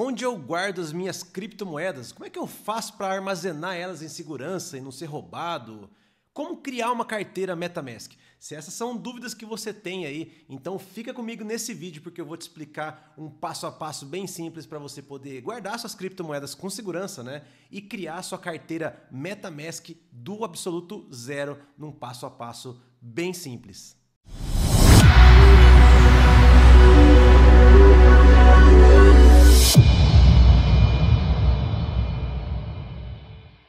Onde eu guardo as minhas criptomoedas? Como é que eu faço para armazenar elas em segurança e não ser roubado? Como criar uma carteira MetaMask? Se essas são dúvidas que você tem aí, então fica comigo nesse vídeo porque eu vou te explicar um passo a passo bem simples para você poder guardar suas criptomoedas com segurança, né? E criar sua carteira MetaMask do absoluto zero num passo a passo bem simples.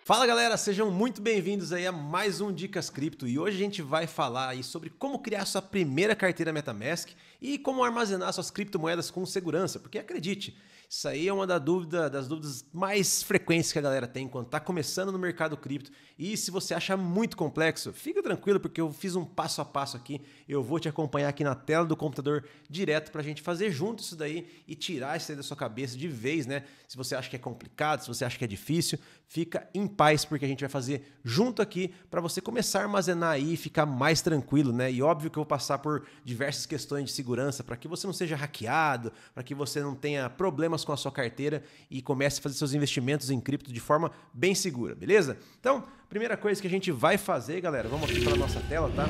Fala galera, sejam muito bem-vindos aí a mais um Dicas Cripto e hoje a gente vai falar aí sobre como criar sua primeira carteira MetaMask e como armazenar suas criptomoedas com segurança, porque acredite, isso aí é uma da dúvida, das dúvidas mais frequentes que a galera tem quando está começando no mercado cripto. E se você acha muito complexo, fica tranquilo, porque eu fiz um passo a passo aqui. Eu vou te acompanhar aqui na tela do computador direto para a gente fazer junto isso daí e tirar isso aí da sua cabeça de vez, né? Se você acha que é complicado, se você acha que é difícil, fica em paz, porque a gente vai fazer junto aqui para você começar a armazenar aí e ficar mais tranquilo, né? E óbvio que eu vou passar por diversas questões de segurança para que você não seja hackeado, para que você não tenha problemas problemas com a sua carteira e comece a fazer seus investimentos em cripto de forma bem segura, beleza? Então, primeira coisa que a gente vai fazer, galera, vamos aqui para nossa tela, tá?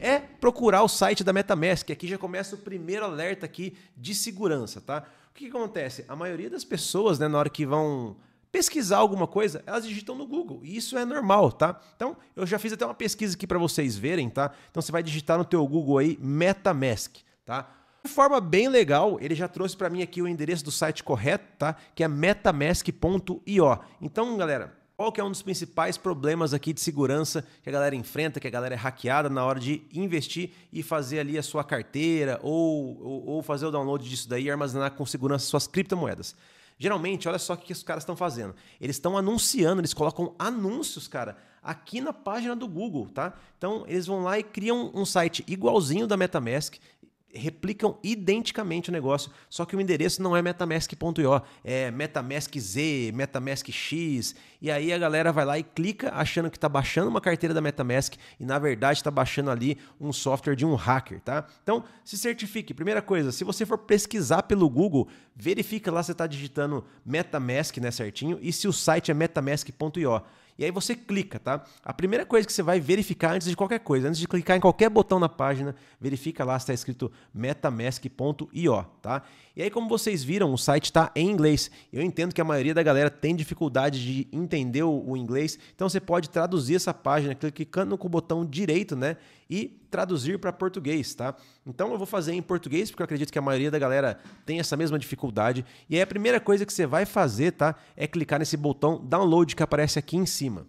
É procurar o site da MetaMask. Aqui já começa o primeiro alerta aqui de segurança, tá? O que, que acontece? A maioria das pessoas, né, na hora que vão pesquisar alguma coisa, elas digitam no Google. E isso é normal, tá? Então, eu já fiz até uma pesquisa aqui para vocês verem, tá? Então, você vai digitar no teu Google aí MetaMask, tá? De forma bem legal, ele já trouxe para mim aqui o endereço do site correto, tá? Que é metamask.io. Então, galera, qual que é um dos principais problemas aqui de segurança que a galera enfrenta, que a galera é hackeada na hora de investir e fazer ali a sua carteira ou, ou, ou fazer o download disso daí e armazenar com segurança suas criptomoedas? Geralmente, olha só o que os caras estão fazendo. Eles estão anunciando, eles colocam anúncios, cara, aqui na página do Google, tá? Então, eles vão lá e criam um site igualzinho da MetaMask, replicam identicamente o negócio, só que o endereço não é metamask.io, é metamask z, metamask x, e aí a galera vai lá e clica achando que está baixando uma carteira da metamask e na verdade está baixando ali um software de um hacker, tá? Então, se certifique. Primeira coisa, se você for pesquisar pelo Google, verifica lá se está digitando metamask, né, certinho, e se o site é metamask.io. E aí você clica, tá? A primeira coisa que você vai verificar antes de qualquer coisa, antes de clicar em qualquer botão na página, verifica lá se está escrito metamask.io, tá? E aí, como vocês viram, o site está em inglês. Eu entendo que a maioria da galera tem dificuldade de entender o inglês, então você pode traduzir essa página clicando com o botão direito, né? e traduzir para português, tá? Então eu vou fazer em português, porque eu acredito que a maioria da galera tem essa mesma dificuldade. E aí a primeira coisa que você vai fazer, tá? É clicar nesse botão download que aparece aqui em cima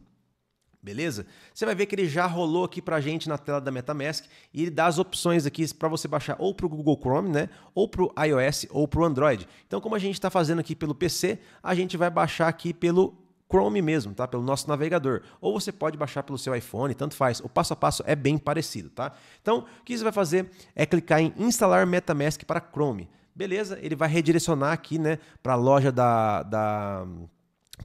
beleza? Você vai ver que ele já rolou aqui para a gente na tela da MetaMask e ele dá as opções aqui para você baixar ou para o Google Chrome, né? Ou para o iOS ou para o Android. Então, como a gente está fazendo aqui pelo PC, a gente vai baixar aqui pelo Chrome mesmo, tá? Pelo nosso navegador. Ou você pode baixar pelo seu iPhone, tanto faz. O passo a passo é bem parecido, tá? Então, o que você vai fazer é clicar em instalar MetaMask para Chrome. Beleza, ele vai redirecionar aqui, né, para a loja da, da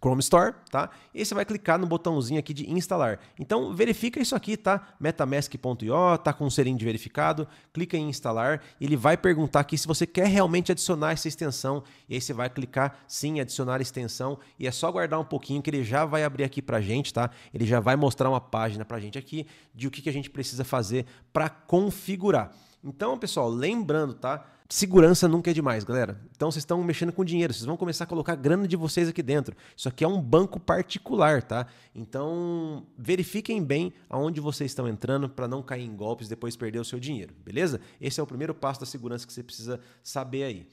Chrome Store, tá? E você vai clicar no botãozinho aqui de instalar. Então verifica isso aqui, tá? Metamask.io, tá com o selinho de verificado, clica em instalar, ele vai perguntar aqui se você quer realmente adicionar essa extensão, e aí você vai clicar sim, adicionar extensão, e é só aguardar um pouquinho que ele já vai abrir aqui pra gente, tá? Ele já vai mostrar uma página pra gente aqui de o que, que a gente precisa fazer para configurar. Então, pessoal, lembrando, tá? Segurança nunca é demais, galera. Então vocês estão mexendo com dinheiro, vocês vão começar a colocar grana de vocês aqui dentro. Isso aqui é um banco particular, tá? Então verifiquem bem aonde vocês estão entrando para não cair em golpes e depois perder o seu dinheiro, beleza? Esse é o primeiro passo da segurança que você precisa saber aí.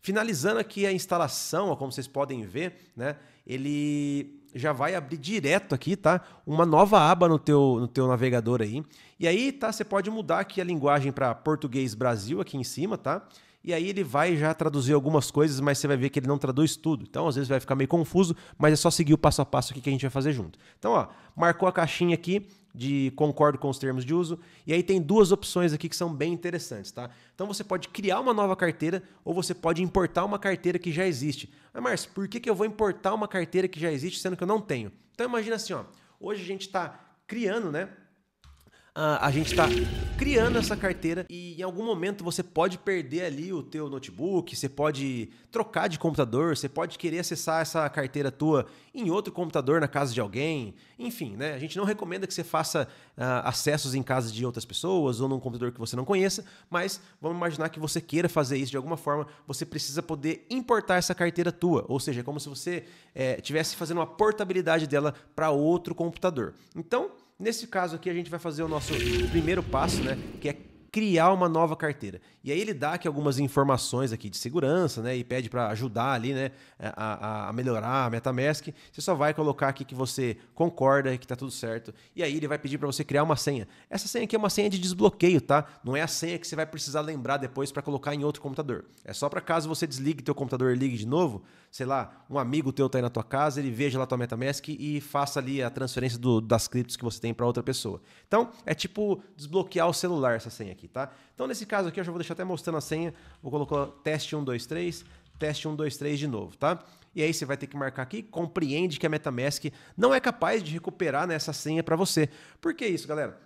Finalizando aqui a instalação, como vocês podem ver, né? Ele já vai abrir direto aqui, tá? Uma nova aba no teu, no teu navegador aí. E aí, tá? Você pode mudar aqui a linguagem para português Brasil aqui em cima, tá? E aí ele vai já traduzir algumas coisas, mas você vai ver que ele não traduz tudo. Então, às vezes vai ficar meio confuso, mas é só seguir o passo a passo aqui que a gente vai fazer junto. Então, ó, marcou a caixinha aqui, de concordo com os termos de uso. E aí tem duas opções aqui que são bem interessantes, tá? Então você pode criar uma nova carteira ou você pode importar uma carteira que já existe. Mas, ah, Márcio, por que, que eu vou importar uma carteira que já existe, sendo que eu não tenho? Então imagina assim, ó, hoje a gente está criando, né? Ah, a gente está criando essa carteira e em algum momento você pode perder ali o teu notebook, você pode trocar de computador, você pode querer acessar essa carteira tua em outro computador na casa de alguém, enfim, né? A gente não recomenda que você faça uh, acessos em casa de outras pessoas ou num computador que você não conheça, mas vamos imaginar que você queira fazer isso de alguma forma, você precisa poder importar essa carteira tua, ou seja, é como se você estivesse eh, fazendo uma portabilidade dela para outro computador. Então, Nesse caso aqui, a gente vai fazer o nosso primeiro passo, né? Que é criar uma nova carteira. E aí ele dá aqui algumas informações aqui de segurança, né? E pede para ajudar ali, né? É, a, a, melhorar a MetaMask. Você só vai colocar aqui que você concorda, que tá tudo certo. E aí ele vai pedir para você criar uma senha. Essa senha aqui é uma senha de desbloqueio, tá? Não é a senha que você vai precisar lembrar depois para colocar em outro computador. É só para caso você desligue teu computador e ligue de novo, sei lá, um amigo teu tá aí na tua casa, ele veja lá tua MetaMask e faça ali a transferência do, das criptos que você tem para outra pessoa. Então, é tipo desbloquear o celular essa senha aqui, tá? Então, nesse caso aqui, eu já vou deixar até mostrando a senha. Vou colocar teste 123, teste 123 de novo, tá? E aí você vai ter que marcar aqui, compreende que a MetaMask não é capaz de recuperar nessa né, senha para você. Por que isso, galera?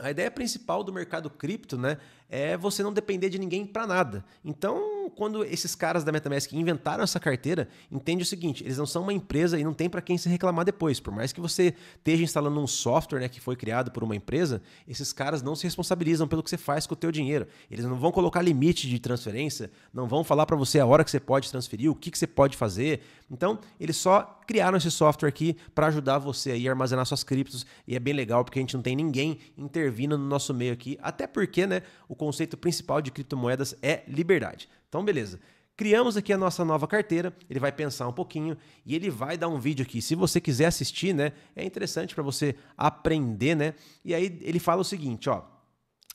A ideia principal do mercado cripto, né, é você não depender de ninguém para nada. Então, quando esses caras da MetaMask inventaram essa carteira, entende o seguinte: eles não são uma empresa e não tem para quem se reclamar depois. Por mais que você esteja instalando um software né, que foi criado por uma empresa, esses caras não se responsabilizam pelo que você faz com o teu dinheiro. Eles não vão colocar limite de transferência, não vão falar para você a hora que você pode transferir, o que, que você pode fazer. Então, eles só criaram esse software aqui para ajudar você aí a armazenar suas criptos. E é bem legal porque a gente não tem ninguém intervindo no nosso meio aqui, até porque né, o conceito principal de criptomoedas é liberdade. Então, beleza. Criamos aqui a nossa nova carteira, ele vai pensar um pouquinho e ele vai dar um vídeo aqui. Se você quiser assistir, né, é interessante para você aprender, né? E aí ele fala o seguinte, ó: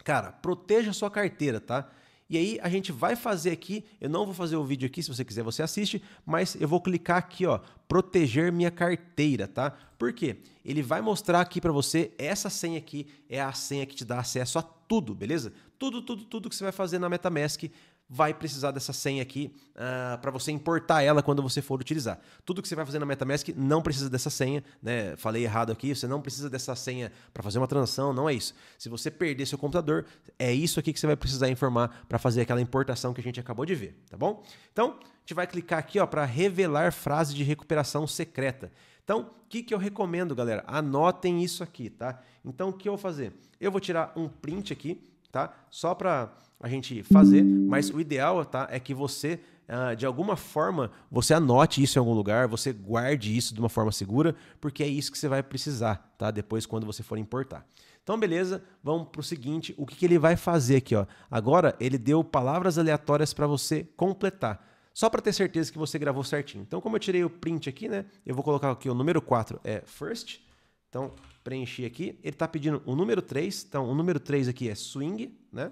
Cara, proteja sua carteira, tá? E aí a gente vai fazer aqui, eu não vou fazer o vídeo aqui, se você quiser você assiste, mas eu vou clicar aqui, ó, proteger minha carteira, tá? Por quê? Ele vai mostrar aqui para você essa senha aqui é a senha que te dá acesso a tudo, beleza? Tudo, tudo, tudo que você vai fazer na MetaMask vai precisar dessa senha aqui uh, ah, para você importar ela quando você for utilizar. Tudo que você vai fazer na MetaMask não precisa dessa senha, né? Falei errado aqui, você não precisa dessa senha para fazer uma transação, não é isso. Se você perder seu computador, é isso aqui que você vai precisar informar para fazer aquela importação que a gente acabou de ver, tá bom? Então, a gente vai clicar aqui ó para revelar frase de recuperação secreta. Então, o que, que eu recomendo, galera? Anotem isso aqui, tá? Então, o que eu vou fazer? Eu vou tirar um print aqui tá? Só para a gente fazer, mas o ideal, tá, é que você Uh, de alguma forma, você anote isso em algum lugar, você guarde isso de uma forma segura, porque é isso que você vai precisar, tá? Depois, quando você for importar. Então, beleza, vamos para o seguinte: o que, que ele vai fazer aqui? Ó? Agora, ele deu palavras aleatórias para você completar. Só para ter certeza que você gravou certinho. Então, como eu tirei o print aqui, né? Eu vou colocar aqui o número 4 é first. Então, preenchi aqui. Ele está pedindo o número 3. Então, o número 3 aqui é swing, né?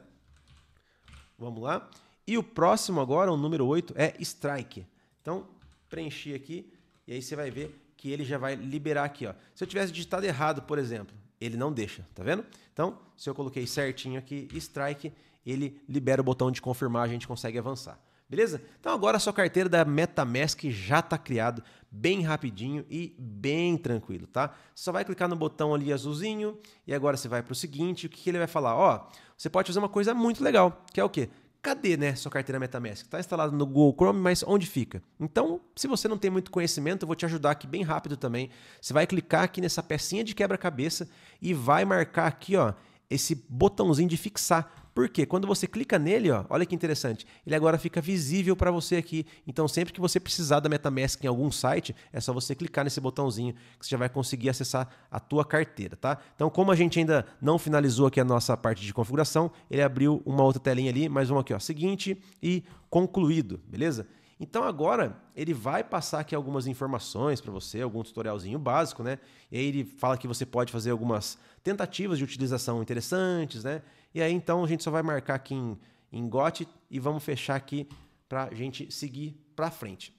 Vamos lá. E o próximo agora, o número 8, é strike. Então, preenchi aqui e aí você vai ver que ele já vai liberar aqui. Ó. Se eu tivesse digitado errado, por exemplo, ele não deixa, tá vendo? Então, se eu coloquei certinho aqui, strike, ele libera o botão de confirmar, a gente consegue avançar. Beleza? Então agora a sua carteira da MetaMask já está criada bem rapidinho e bem tranquilo, tá? Você só vai clicar no botão ali azulzinho e agora você vai para o seguinte, o que ele vai falar? Ó, você pode fazer uma coisa muito legal, que é o quê? Cadê, né, sua carteira MetaMask? Está instalada no Google Chrome, mas onde fica? Então, se você não tem muito conhecimento, eu vou te ajudar aqui bem rápido também. Você vai clicar aqui nessa pecinha de quebra-cabeça e vai marcar aqui, ó, esse botãozinho de fixar. Por quê? Quando você clica nele, ó, olha que interessante, ele agora fica visível para você aqui. Então, sempre que você precisar da MetaMask em algum site, é só você clicar nesse botãozinho que você já vai conseguir acessar a tua carteira, tá? Então, como a gente ainda não finalizou aqui a nossa parte de configuração, ele abriu uma outra telinha ali, mais uma aqui, ó, seguinte e concluído, beleza? Então agora ele vai passar aqui algumas informações para você, algum tutorialzinho básico, né? E aí ele fala que você pode fazer algumas tentativas de utilização interessantes, né? E aí então a gente só vai marcar aqui em, em GOT e vamos fechar aqui para a gente seguir para frente.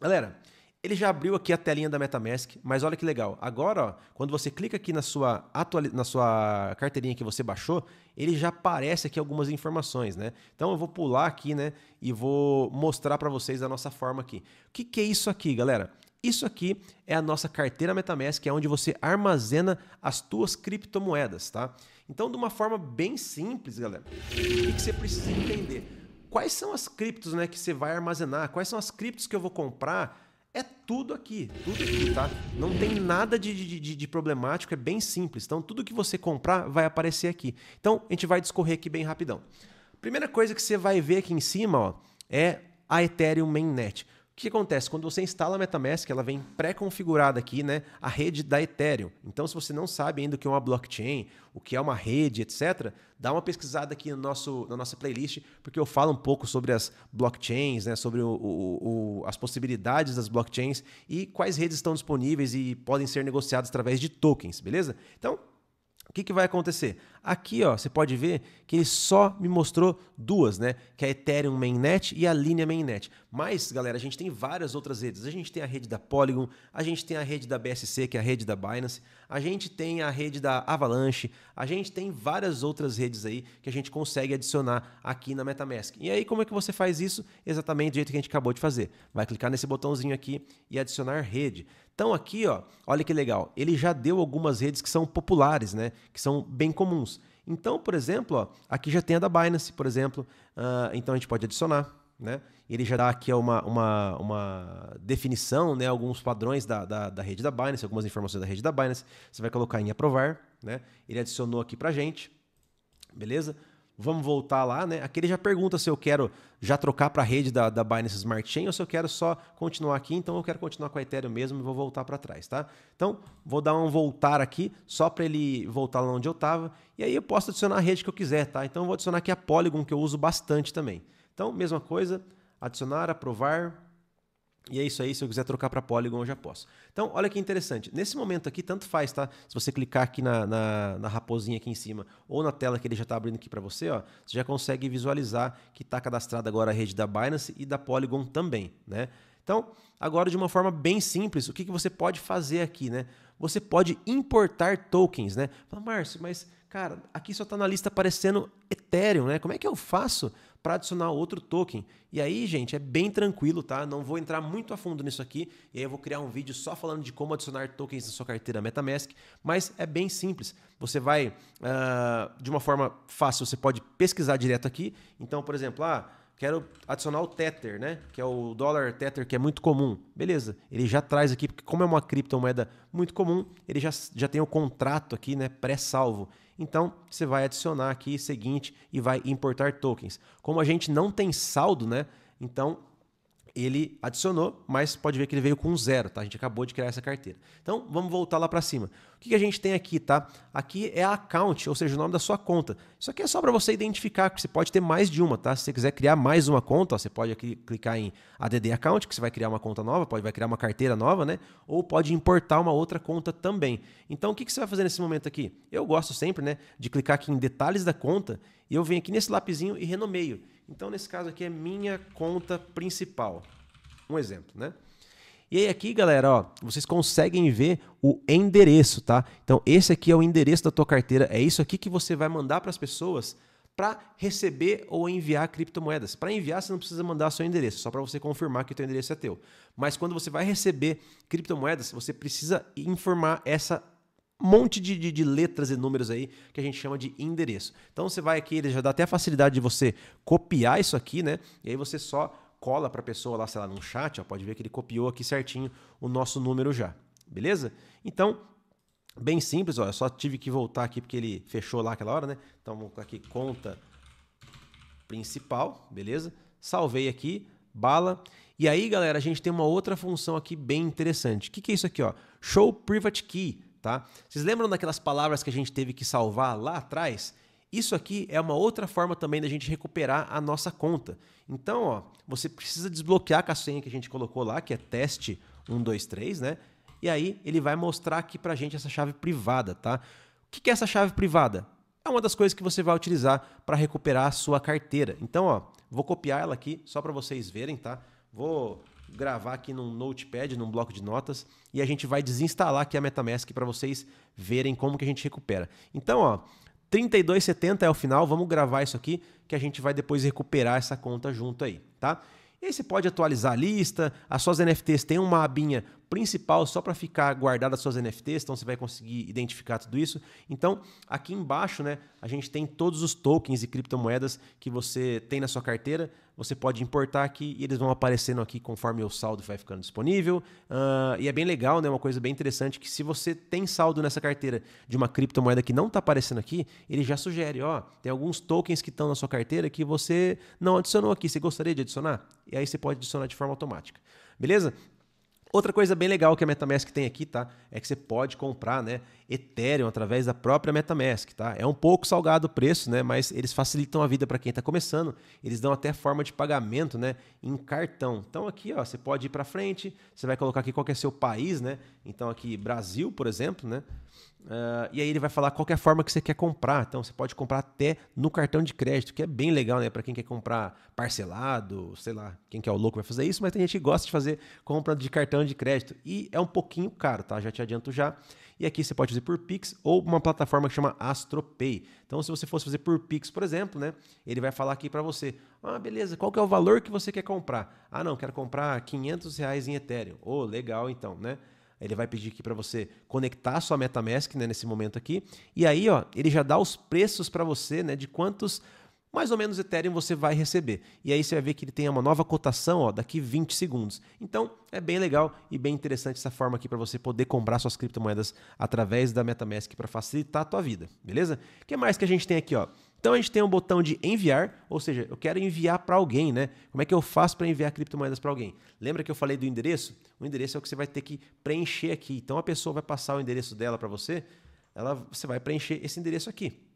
Galera, ele já abriu aqui a telinha da MetaMask, mas olha que legal. Agora, ó, quando você clica aqui na sua, atual, na sua carteirinha que você baixou, ele já aparece aqui algumas informações, né? Então eu vou pular aqui, né? E vou mostrar para vocês a nossa forma aqui. O que, que é isso aqui, galera? Isso aqui é a nossa carteira MetaMask, é onde você armazena as tuas criptomoedas, tá? Então, de uma forma bem simples, galera, o que, que você precisa entender? Quais são as criptos né, que você vai armazenar? Quais são as criptos que eu vou comprar? É tudo aqui, tudo aqui, tá? Não tem nada de, de, de, problemático, é bem simples. Então, tudo que você comprar vai aparecer aqui. Então, a gente vai discorrer aqui bem rapidão. Primeira coisa que você vai ver aqui em cima ó, é a Ethereum Mainnet que acontece? Quando você instala a MetaMask, ela vem pré-configurada aqui, né? A rede da Ethereum. Então, se você não sabe ainda o que é uma blockchain, o que é uma rede, etc., dá uma pesquisada aqui no nosso, na nossa playlist, porque eu falo um pouco sobre as blockchains, né? Sobre o, o, o, as possibilidades das blockchains e quais redes estão disponíveis e podem ser negociadas através de tokens, beleza? Então, o que, que vai acontecer? Aqui, ó, você pode ver que ele só me mostrou duas, né? Que é a Ethereum Mainnet e a Linea Mainnet. Mas, galera, a gente tem várias outras redes. A gente tem a rede da Polygon, a gente tem a rede da BSC, que é a rede da Binance, a gente tem a rede da Avalanche, a gente tem várias outras redes aí que a gente consegue adicionar aqui na MetaMask. E aí, como é que você faz isso? Exatamente do jeito que a gente acabou de fazer. Vai clicar nesse botãozinho aqui e adicionar rede. Então aqui, ó, olha que legal, ele já deu algumas redes que são populares, né? Que são bem comuns. Então, por exemplo, ó, aqui já tem a da Binance, por exemplo. Uh, então a gente pode adicionar. Né? Ele já dá aqui uma, uma, uma definição, né? alguns padrões da, da, da, rede da Binance, algumas informações da rede da Binance. Você vai colocar em aprovar. Né? Ele adicionou aqui para gente. Beleza? vamos voltar lá, né? Aqui ele já pergunta se eu quero já trocar para a rede da, da Binance Smart Chain ou se eu quero só continuar aqui, então eu quero continuar com a Ethereum mesmo e vou voltar para trás, tá? Então, vou dar um voltar aqui só para ele voltar lá onde eu estava e aí eu posso adicionar a rede que eu quiser, tá? Então, eu vou adicionar aqui a Polygon, que eu uso bastante também. Então, mesma coisa, adicionar, aprovar, e é isso aí, se eu quiser trocar para Polygon eu já posso. Então, olha que interessante. Nesse momento aqui, tanto faz, tá? Se você clicar aqui na, na, na raposinha aqui em cima ou na tela que ele já está abrindo aqui para você, ó, você já consegue visualizar que está cadastrada agora a rede da Binance e da Polygon também, né? Então, agora de uma forma bem simples, o que, que você pode fazer aqui, né? Você pode importar tokens, né? Fala, Márcio, mas cara, aqui só está na lista aparecendo Ethereum, né? Como é que eu faço? para adicionar outro token. E aí, gente, é bem tranquilo, tá? Não vou entrar muito a fundo nisso aqui, e aí eu vou criar um vídeo só falando de como adicionar tokens na sua carteira MetaMask, mas é bem simples. Você vai, uh, de uma forma fácil, você pode pesquisar direto aqui. Então, por exemplo, ah, quero adicionar o Tether, né? Que é o dólar Tether, que é muito comum. Beleza, ele já traz aqui, porque como é uma criptomoeda muito comum, ele já, já tem o contrato aqui, né? Pré-salvo. Então, você vai adicionar aqui seguinte e vai importar tokens. Como a gente não tem saldo, né? Então, ele adicionou, mas pode ver que ele veio com zero, tá? A gente acabou de criar essa carteira. Então, vamos voltar lá para cima. O que, que a gente tem aqui, tá? Aqui é a account, ou seja, o nome da sua conta. Isso aqui é só para você identificar, que você pode ter mais de uma, tá? Se você quiser criar mais uma conta, ó, você pode aqui clicar em ADD Account, que você vai criar uma conta nova, pode, vai criar uma carteira nova, né? Ou pode importar uma outra conta também. Então, o que, que você vai fazer nesse momento aqui? Eu gosto sempre, né, de clicar aqui em detalhes da conta e eu venho aqui nesse lapizinho e renomeio. Então, nesse caso aqui, é minha conta principal. Um exemplo, né? E aí aqui, galera, ó, vocês conseguem ver o endereço, tá? Então, esse aqui é o endereço da tua carteira. É isso aqui que você vai mandar para as pessoas para receber ou enviar criptomoedas. Para enviar, você não precisa mandar seu endereço, só para você confirmar que o teu endereço é teu. Mas quando você vai receber criptomoedas, você precisa informar essa monte de, de, de, letras e números aí que a gente chama de endereço. Então você vai aqui, ele já dá até a facilidade de você copiar isso aqui, né? E aí você só cola para a pessoa lá, sei lá, num chat, ó, pode ver que ele copiou aqui certinho o nosso número já, beleza? Então, bem simples, ó, eu só tive que voltar aqui porque ele fechou lá aquela hora, né? Então vou aqui conta principal, beleza? Salvei aqui, bala. E aí, galera, a gente tem uma outra função aqui bem interessante. O que, que é isso aqui, ó? Show private key tá? Vocês lembram daquelas palavras que a gente teve que salvar lá atrás? Isso aqui é uma outra forma também da gente recuperar a nossa conta. Então, ó, você precisa desbloquear com a senha que a gente colocou lá, que é teste 123, né? E aí ele vai mostrar aqui pra gente essa chave privada, tá? O que é essa chave privada? É uma das coisas que você vai utilizar para recuperar a sua carteira. Então, ó, vou copiar ela aqui só para vocês verem, tá? Vou gravar aqui num notepad, num bloco de notas, e a gente vai desinstalar aqui a MetaMask para vocês verem como que a gente recupera. Então, ó, 32,70 é o final, vamos gravar isso aqui que a gente vai depois recuperar essa conta junto aí, tá? E aí você pode atualizar a lista, as suas NFTs têm uma abinha principal só para ficar guardada as suas NFTs, então você vai conseguir identificar tudo isso. Então, aqui embaixo, né, a gente tem todos os tokens e criptomoedas que você tem na sua carteira você pode importar aqui e eles vão aparecendo aqui conforme o saldo vai ficando disponível. Uh, e é bem legal, né? Uma coisa bem interessante que se você tem saldo nessa carteira de uma criptomoeda que não está aparecendo aqui, ele já sugere, ó, tem alguns tokens que estão na sua carteira que você não adicionou aqui, você gostaria de adicionar? E aí você pode adicionar de forma automática. Beleza? Outra coisa bem legal que a MetaMask tem aqui, tá? É que você pode comprar, né? Ethereum através da própria MetaMask, tá? É um pouco salgado o preço, né? Mas eles facilitam a vida para quem está começando. Eles dão até forma de pagamento, né? Em cartão. Então aqui, ó, você pode ir para frente. Você vai colocar aqui qual é seu país, né? Então aqui Brasil, por exemplo, né? Uh, e aí ele vai falar qual é a forma que você quer comprar. Então você pode comprar até no cartão de crédito, que é bem legal, né? Para quem quer comprar parcelado, sei lá, quem quer é o louco vai fazer isso, mas tem gente que gosta de fazer compra de cartão de crédito. E é um pouquinho caro, tá? Já te adianto já. E aqui você pode fazer por Pix ou uma plataforma que chama AstroPay. Então, se você fosse fazer por Pix, por exemplo, né, ele vai falar aqui para você: ah, beleza, qual que é o valor que você quer comprar? Ah, não, quero comprar 500 reais em Ethereum. Oh, legal então, né? Ele vai pedir aqui para você conectar sua MetaMask né, nesse momento aqui. E aí, ó, ele já dá os preços para você né, de quantos mais ou menos Ethereum você vai receber. E aí você vai ver que ele tem uma nova cotação ó, daqui 20 segundos. Então é bem legal e bem interessante essa forma aqui para você poder comprar suas criptomoedas através da MetaMask para facilitar a tua vida, beleza? O que mais que a gente tem aqui? Ó? Então a gente tem um botão de enviar, ou seja, eu quero enviar para alguém, né? Como é que eu faço para enviar criptomoedas para alguém? Lembra que eu falei do endereço? O endereço é o que você vai ter que preencher aqui. Então a pessoa vai passar o endereço dela para você, ela, você vai preencher esse endereço aqui.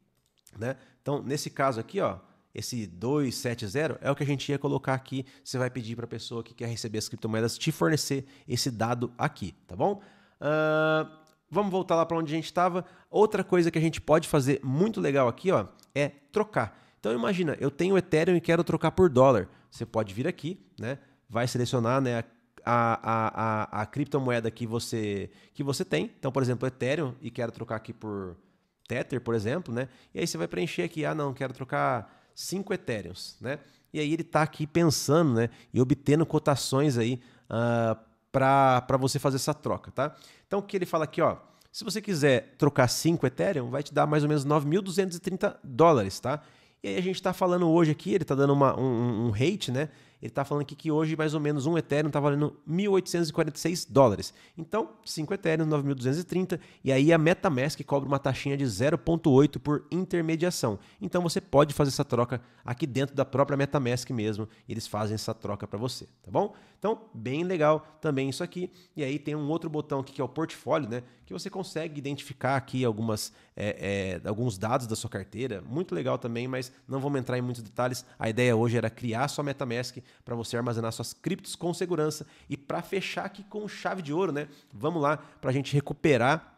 Né? Então, nesse caso aqui, ó, esse 270 é o que a gente ia colocar aqui. Você vai pedir para a pessoa que quer receber as criptomoedas te fornecer esse dado aqui, tá bom? Uh, vamos voltar lá para onde a gente estava. Outra coisa que a gente pode fazer muito legal aqui ó, é trocar. Então imagina, eu tenho Ethereum e quero trocar por dólar. Você pode vir aqui, né? Vai selecionar né, a a, a, a, a criptomoeda que você, que você tem. Então, por exemplo, Ethereum, e quero trocar aqui por Tether, por exemplo, né? E aí você vai preencher aqui, ah, não, quero trocar 5 Ethereums, né? E aí ele está aqui pensando, né? E obtendo cotações aí uh, ah, para você fazer essa troca, tá? Então o que ele fala aqui, ó? Se você quiser trocar 5 Ethereum, vai te dar mais ou menos 9.230 dólares, tá? E aí a gente está falando hoje aqui, ele está dando uma, um, um rate, né? ele está falando aqui que hoje mais ou menos um Ethereum está valendo 1.846 dólares. Então, 5 Ethereum, 9.230, e aí a MetaMask cobra uma taxinha de 0,8 por intermediação. Então você pode fazer essa troca aqui dentro da própria MetaMask mesmo, eles fazem essa troca para você, tá bom? Então, bem legal também isso aqui. E aí tem um outro botão aqui que é o portfólio, né, que você consegue identificar aqui algumas é, é, alguns dados da sua carteira. Muito legal também, mas não vamos entrar em muitos detalhes. A ideia hoje era criar sua MetaMask para você armazenar suas criptos com segurança. E para fechar aqui com chave de ouro, né? Vamos lá para a gente recuperar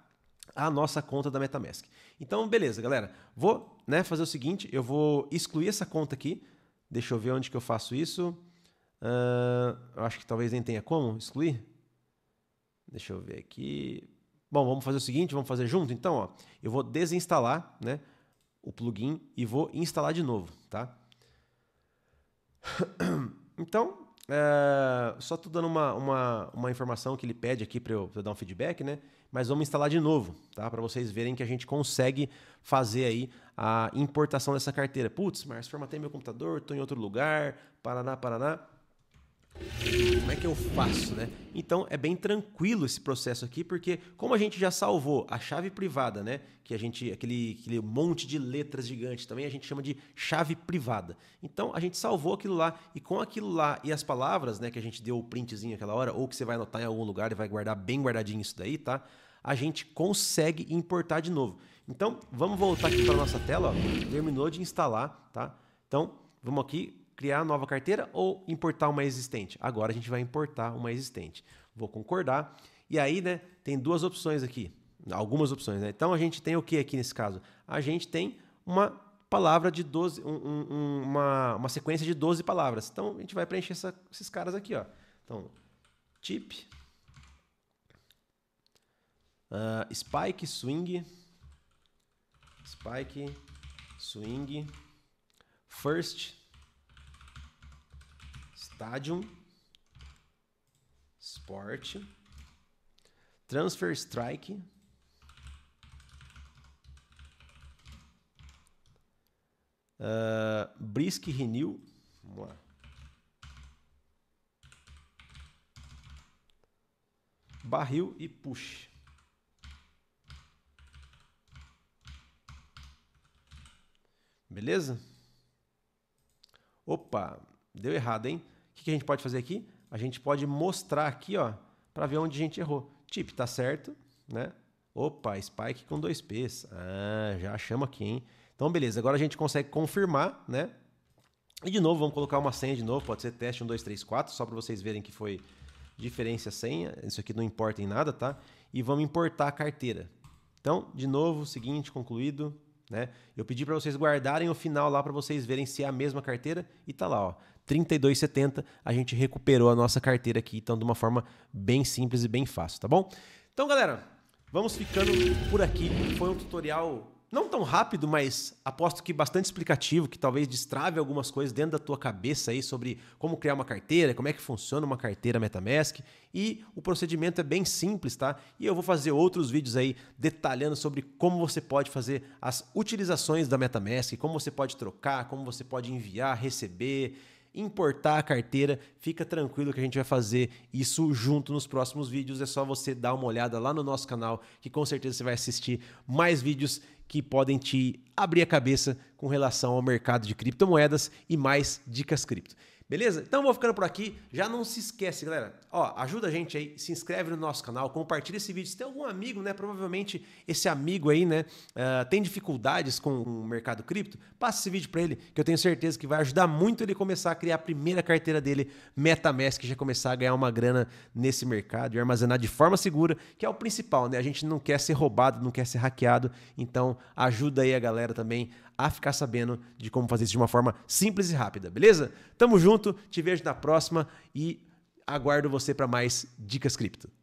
a nossa conta da MetaMask. Então, beleza, galera. Vou né, fazer o seguinte: eu vou excluir essa conta aqui. Deixa eu ver onde que eu faço isso. Uh, eu acho que talvez nem tenha como excluir. Deixa eu ver aqui. Bom, vamos fazer o seguinte, vamos fazer junto? Então, ó, eu vou desinstalar né, o plugin e vou instalar de novo, tá? Então, é, só estou dando uma, uma, uma, informação que ele pede aqui para eu, eu, dar um feedback, né? Mas vamos instalar de novo, tá? Para vocês verem que a gente consegue fazer aí a importação dessa carteira. Putz, mas formatei meu computador, estou em outro lugar, Paraná, Paraná. Como é que eu faço, né? Então é bem tranquilo esse processo aqui, porque como a gente já salvou a chave privada, né? Que a gente aquele, aquele monte de letras gigantes também a gente chama de chave privada. Então a gente salvou aquilo lá e com aquilo lá e as palavras, né? Que a gente deu o printzinho aquela hora ou que você vai anotar em algum lugar e vai guardar bem guardadinho isso daí, tá? A gente consegue importar de novo. Então vamos voltar aqui para nossa tela. Ó. Terminou de instalar, tá? Então vamos aqui criar nova carteira ou importar uma existente? Agora a gente vai importar uma existente. Vou concordar. E aí, né, tem duas opções aqui. Algumas opções, né? Então a gente tem o que aqui nesse caso? A gente tem uma palavra de 12, um, um, uma, uma sequência de 12 palavras. Então a gente vai preencher essa, esses caras aqui, ó. Então, tip, uh, spike, swing, spike, swing, first, Stadium Sport Transfer Strike uh, Brisk Renew vamos lá Barril e Push Beleza? Opa, deu errado, hein? que, que a gente pode fazer aqui? A gente pode mostrar aqui, ó, para ver onde a gente errou. Tip, tá certo, né? Opa, spike com dois P's. Ah, já achamos aqui, hein? Então, beleza. Agora a gente consegue confirmar, né? E de novo, vamos colocar uma senha de novo. Pode ser teste 1, 2, 3, 4, só para vocês verem que foi diferença senha. Isso aqui não importa em nada, tá? E vamos importar a carteira. Então, de novo, seguinte, concluído. Né? Eu pedi para vocês guardarem o final lá para vocês verem se é a mesma carteira e tá lá, ó. 32,70 a gente recuperou a nossa carteira aqui, então de uma forma bem simples e bem fácil, tá bom? Então, galera, vamos ficando por aqui. Foi um tutorial não tão rápido, mas aposto que bastante explicativo, que talvez destrave algumas coisas dentro da tua cabeça aí sobre como criar uma carteira, como é que funciona uma carteira MetaMask. E o procedimento é bem simples, tá? E eu vou fazer outros vídeos aí detalhando sobre como você pode fazer as utilizações da MetaMask, como você pode trocar, como você pode enviar, receber importar a carteira, fica tranquilo que a gente vai fazer isso junto nos próximos vídeos. É só você dar uma olhada lá no nosso canal, que com certeza você vai assistir mais vídeos que podem te abrir a cabeça com relação ao mercado de criptomoedas e mais dicas cripto. Beleza? Então vou ficando por aqui. Já não se esquece, galera. Ó, ajuda a gente aí, se inscreve no nosso canal, compartilha esse vídeo. Se tem algum amigo, né? Provavelmente esse amigo aí, né, uh, tem dificuldades com o mercado cripto, passa esse vídeo para ele, que eu tenho certeza que vai ajudar muito ele começar a criar a primeira carteira dele, MetaMask, já começar a ganhar uma grana nesse mercado e armazenar de forma segura, que é o principal, né? A gente não quer ser roubado, não quer ser hackeado. Então ajuda aí a galera também a ficar sabendo de como fazer isso de uma forma simples e rápida, beleza? Tamo junto, te vejo na próxima e aguardo você para mais dicas cripto.